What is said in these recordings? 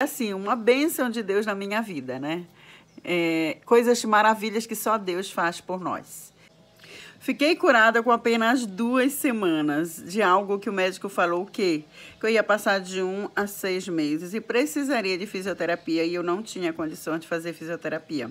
assim, uma bênção de Deus na minha vida, né? É, coisas maravilhas que só Deus faz por nós. Fiquei curada com apenas duas semanas de algo que o médico falou que, que eu ia passar de um a seis meses e precisaria de fisioterapia e eu não tinha condição de fazer fisioterapia.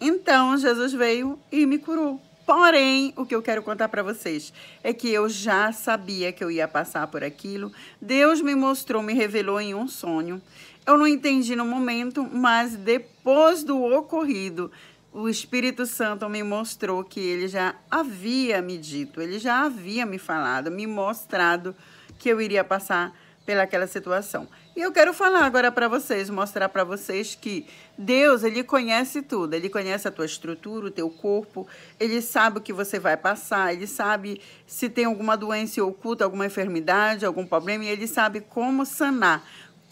Então Jesus veio e me curou. Porém, o que eu quero contar para vocês é que eu já sabia que eu ia passar por aquilo. Deus me mostrou, me revelou em um sonho. Eu não entendi no momento, mas depois do ocorrido, o Espírito Santo me mostrou que ele já havia me dito, ele já havia me falado, me mostrado que eu iria passar pelaquela situação. E eu quero falar agora para vocês, mostrar para vocês que Deus, ele conhece tudo, ele conhece a tua estrutura, o teu corpo, ele sabe o que você vai passar, ele sabe se tem alguma doença oculta, alguma enfermidade, algum problema, e ele sabe como sanar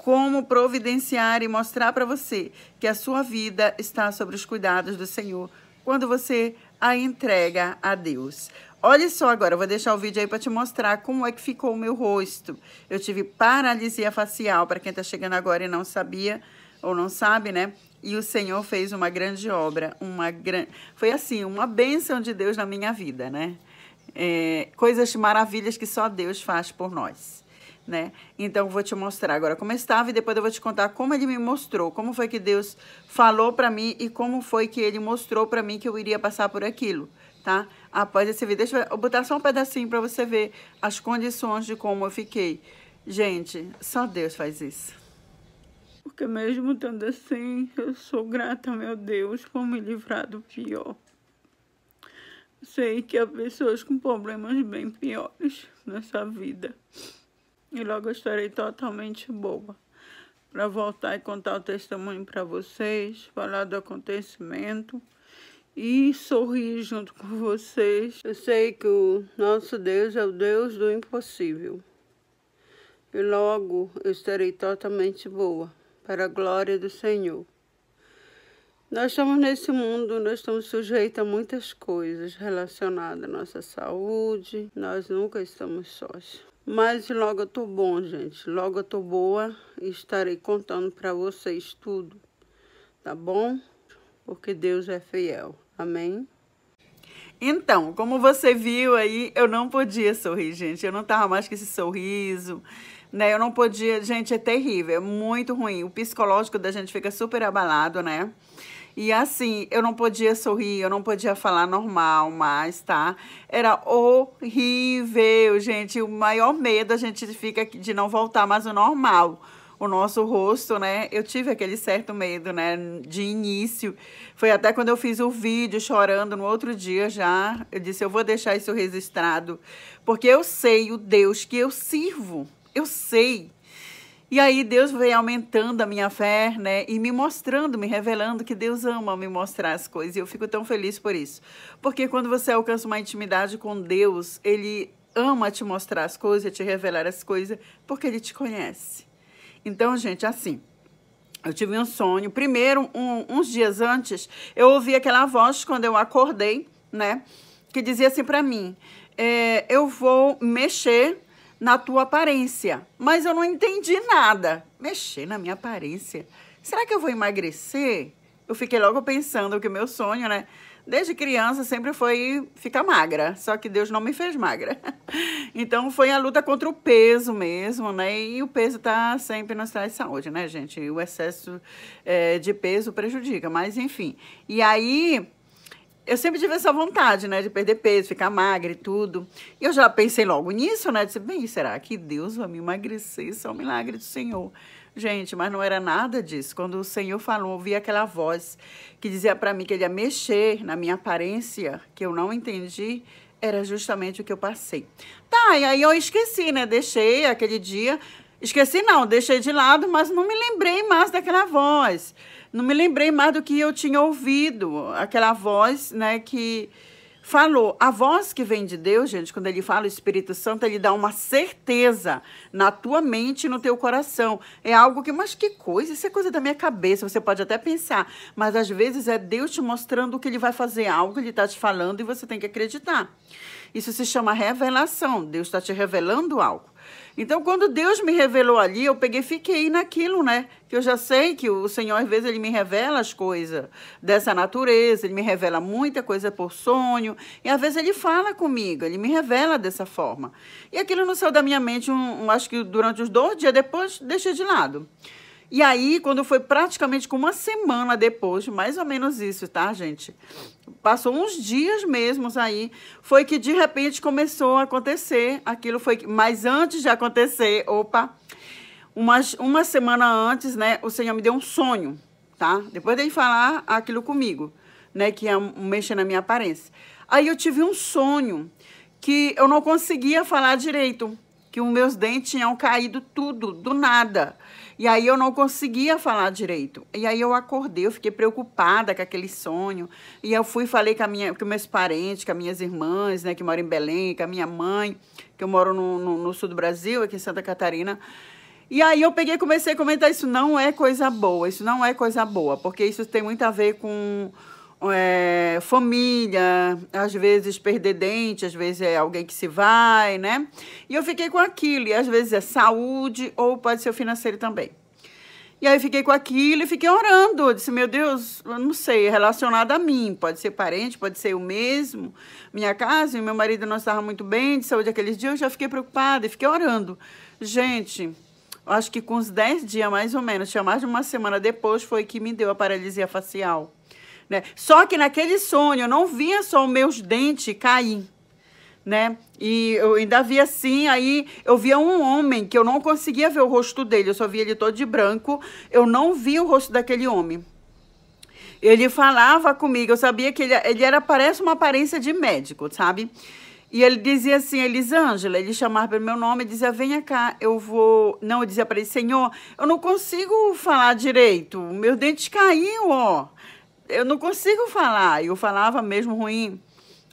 como providenciar e mostrar para você que a sua vida está sobre os cuidados do Senhor quando você a entrega a Deus. Olha só agora, eu vou deixar o vídeo aí para te mostrar como é que ficou o meu rosto. Eu tive paralisia facial, para quem está chegando agora e não sabia ou não sabe, né? E o Senhor fez uma grande obra, uma grande, foi assim, uma bênção de Deus na minha vida, né? É, coisas maravilhas que só Deus faz por nós né? Então vou te mostrar agora como estava e depois eu vou te contar como ele me mostrou, como foi que Deus falou para mim e como foi que ele mostrou para mim que eu iria passar por aquilo, tá? Após esse vídeo, deixa eu botar só um pedacinho para você ver as condições de como eu fiquei. Gente, só Deus faz isso. Porque mesmo estando assim, eu sou grata, meu Deus, por me livrar do pior. Sei que há pessoas com problemas bem piores nessa vida e logo estarei totalmente boa para voltar e contar o testemunho para vocês, falar do acontecimento e sorrir junto com vocês. Eu sei que o nosso Deus é o Deus do impossível. E logo eu estarei totalmente boa para a glória do Senhor. Nós estamos nesse mundo, nós estamos sujeitos a muitas coisas relacionadas à nossa saúde, nós nunca estamos sós. Mas logo eu tô bom, gente. Logo eu tô boa e estarei contando para vocês tudo, tá bom? Porque Deus é fiel. Amém? Então, como você viu aí, eu não podia sorrir, gente. Eu não tava mais com esse sorriso, né? Eu não podia. Gente, é terrível, é muito ruim. O psicológico da gente fica super abalado, né? E assim, eu não podia sorrir, eu não podia falar normal mais, tá? Era horrível, gente. O maior medo a gente fica de não voltar mais ao normal o nosso rosto, né? Eu tive aquele certo medo, né? De início. Foi até quando eu fiz o vídeo chorando no outro dia já. Eu disse: eu vou deixar isso registrado. Porque eu sei o Deus que eu sirvo. Eu sei. E aí Deus vem aumentando a minha fé, né? E me mostrando, me revelando que Deus ama me mostrar as coisas. E eu fico tão feliz por isso. Porque quando você alcança uma intimidade com Deus, ele ama te mostrar as coisas, te revelar as coisas, porque ele te conhece. Então, gente, assim, eu tive um sonho. Primeiro, um, uns dias antes, eu ouvi aquela voz quando eu acordei, né? Que dizia assim para mim: é, Eu vou mexer na tua aparência. Mas eu não entendi nada. Mexer na minha aparência. Será que eu vou emagrecer? Eu fiquei logo pensando que o meu sonho, né? Desde criança sempre foi ficar magra, só que Deus não me fez magra. Então foi a luta contra o peso mesmo, né? E o peso tá sempre nos traz saúde, né, gente? O excesso é, de peso prejudica, mas enfim. E aí eu sempre tive essa vontade, né, de perder peso, ficar magra e tudo. E eu já pensei logo nisso, né, disse, bem, será que Deus vai me emagrecer? Isso é um milagre do Senhor. Gente, mas não era nada disso. Quando o Senhor falou, ouvi aquela voz que dizia para mim que ele ia mexer na minha aparência, que eu não entendi, era justamente o que eu passei. Tá, e aí eu esqueci, né, deixei aquele dia, esqueci não, deixei de lado, mas não me lembrei mais daquela voz. Não me lembrei mais do que eu tinha ouvido, aquela voz, né, que falou. A voz que vem de Deus, gente, quando ele fala o Espírito Santo, ele dá uma certeza na tua mente e no teu coração. É algo que, mas que coisa, isso é coisa da minha cabeça, você pode até pensar, mas às vezes é Deus te mostrando que ele vai fazer algo, ele está te falando e você tem que acreditar. Isso se chama revelação, Deus está te revelando algo. Então, quando Deus me revelou ali, eu peguei, fiquei naquilo, né? Que eu já sei que o Senhor, às vezes, ele me revela as coisas dessa natureza, ele me revela muita coisa por sonho, e às vezes ele fala comigo, ele me revela dessa forma. E aquilo não saiu da minha mente, um, um acho que durante os dois dias, depois deixei de lado. E aí, quando foi praticamente com uma semana depois, mais ou menos isso, tá, gente? Passou uns dias mesmo aí, foi que de repente começou a acontecer aquilo foi, mas antes de acontecer, opa, uma uma semana antes, né, o Senhor me deu um sonho, tá? Depois dele falar aquilo comigo, né, que ia mexer na minha aparência. Aí eu tive um sonho que eu não conseguia falar direito que os meus dentes tinham caído tudo, do nada. E aí eu não conseguia falar direito. E aí eu acordei, eu fiquei preocupada com aquele sonho. E eu fui falei com, a minha, com meus parentes, com as minhas irmãs, né, que moram em Belém, com a minha mãe, que eu moro no, no, no sul do Brasil, aqui em Santa Catarina. E aí eu peguei comecei a comentar, isso não é coisa boa, isso não é coisa boa, porque isso tem muito a ver com é, família, às vezes perder dente, às vezes é alguém que se vai, né? E eu fiquei com aquilo, e às vezes é saúde ou pode ser financeiro também. E aí fiquei com aquilo e fiquei orando. Eu disse, meu Deus, eu não sei, é relacionado a mim. Pode ser parente, pode ser eu mesmo. Minha casa e meu marido não estava muito bem de saúde aqueles dias. Eu já fiquei preocupada e fiquei orando. Gente, acho que com uns 10 dias mais ou menos, tinha mais de uma semana depois, foi que me deu a paralisia facial. Né? Só que naquele sonho eu não via só meus dentes cair, né? E eu ainda via assim, aí eu via um homem que eu não conseguia ver o rosto dele, eu só via ele todo de branco, eu não via o rosto daquele homem. Ele falava comigo, eu sabia que ele, ele era, parece uma aparência de médico, sabe? E ele dizia assim, Elisângela, ele chamava pelo meu nome e dizia, venha cá, eu vou... Não, eu dizia para ele, Senhor, eu não consigo falar direito, meus dentes caíram, ó eu não consigo falar. Eu falava mesmo ruim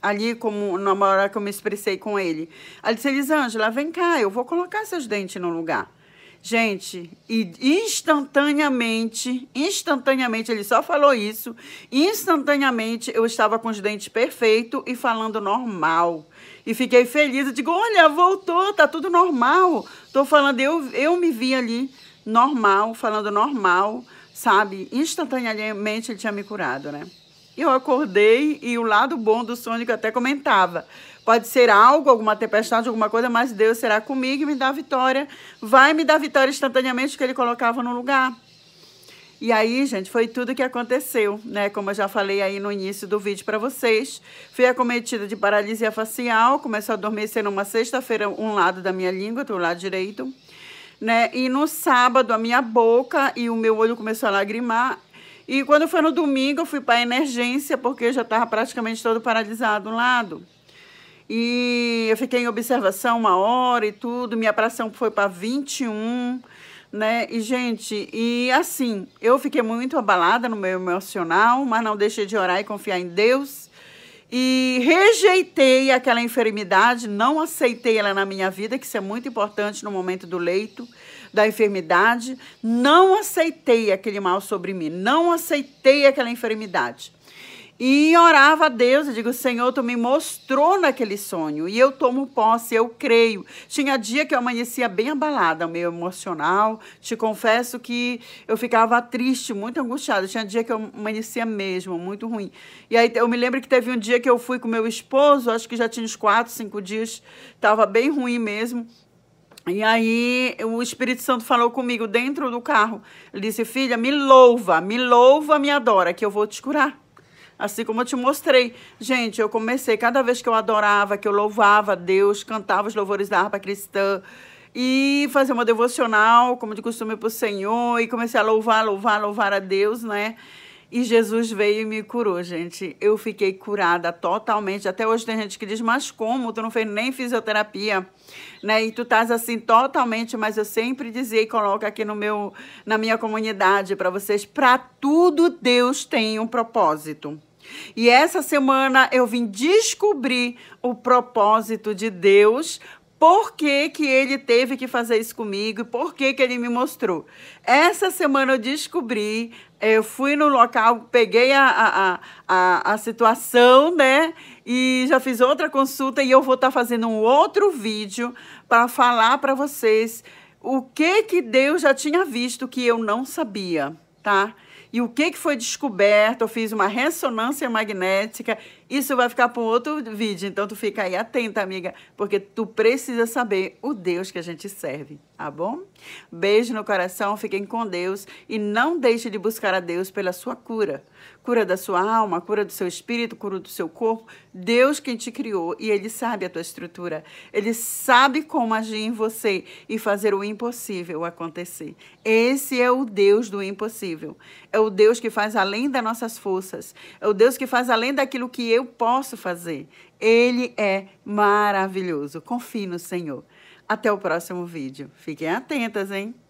ali, como na hora que eu me expressei com ele. Ela disse, Elisângela, vem cá, eu vou colocar seus dentes no lugar. Gente, e instantaneamente, instantaneamente, ele só falou isso, instantaneamente eu estava com os dentes perfeitos e falando normal. E fiquei feliz, eu digo, olha, voltou, tá tudo normal. Tô falando, eu, eu me vi ali, normal, falando normal, sabe? Instantaneamente ele tinha me curado, né? Eu acordei e o lado bom do sonho que eu até comentava. Pode ser algo, alguma tempestade, alguma coisa, mas Deus será comigo e me dá vitória. Vai me dar vitória instantaneamente que ele colocava no lugar. E aí, gente, foi tudo que aconteceu, né? Como eu já falei aí no início do vídeo para vocês. Fui acometida de paralisia facial, começou a adormecer numa sexta-feira um lado da minha língua, do lado direito né? E no sábado a minha boca e o meu olho começou a lagrimar. E quando foi no domingo eu fui para emergência porque eu já estava praticamente todo paralisado um lado. E eu fiquei em observação uma hora e tudo, minha pressão foi para 21, né? E gente, e assim, eu fiquei muito abalada no meu emocional, mas não deixei de orar e confiar em Deus e rejeitei aquela enfermidade, não aceitei ela na minha vida, que isso é muito importante no momento do leito, da enfermidade. Não aceitei aquele mal sobre mim, não aceitei aquela enfermidade. E orava a Deus, eu digo, Senhor, tu me mostrou naquele sonho, e eu tomo posse, eu creio. Tinha dia que eu amanhecia bem abalada, meio emocional, te confesso que eu ficava triste, muito angustiada, tinha dia que eu amanhecia mesmo, muito ruim. E aí eu me lembro que teve um dia que eu fui com meu esposo, acho que já tinha uns quatro, cinco dias, estava bem ruim mesmo, e aí o Espírito Santo falou comigo dentro do carro. Ele disse: Filha, me louva, me louva, me adora, que eu vou te curar. Assim como eu te mostrei. Gente, eu comecei, cada vez que eu adorava, que eu louvava a Deus, cantava os louvores da harpa cristã, e fazia uma devocional, como de costume, para o Senhor, e comecei a louvar, louvar, louvar a Deus, né? E Jesus veio e me curou, gente. Eu fiquei curada totalmente. Até hoje tem gente que diz, mas como? Tu não fez nem fisioterapia, né? E tu estás assim totalmente, mas eu sempre dizia e coloco aqui no meu, na minha comunidade para vocês, para tudo Deus tem um propósito. E essa semana eu vim descobrir o propósito de Deus por que, que ele teve que fazer isso comigo e por que, que ele me mostrou. Essa semana eu descobri, eu fui no local, peguei a, a, a, a situação, né? E já fiz outra consulta e eu vou estar tá fazendo um outro vídeo para falar para vocês o que, que Deus já tinha visto que eu não sabia, tá? E o que, que foi descoberto? Eu fiz uma ressonância magnética. Isso vai ficar para um outro vídeo. Então, tu fica aí atenta, amiga, porque tu precisa saber o Deus que a gente serve, tá bom? Beijo no coração, fiquem com Deus e não deixe de buscar a Deus pela sua cura cura da sua alma, cura do seu espírito, cura do seu corpo. Deus quem te criou e Ele sabe a tua estrutura. Ele sabe como agir em você e fazer o impossível acontecer. Esse é o Deus do impossível. É o Deus que faz além das nossas forças. É o Deus que faz além daquilo que eu posso fazer. Ele é maravilhoso. Confie no Senhor. Até o próximo vídeo. Fiquem atentas, hein?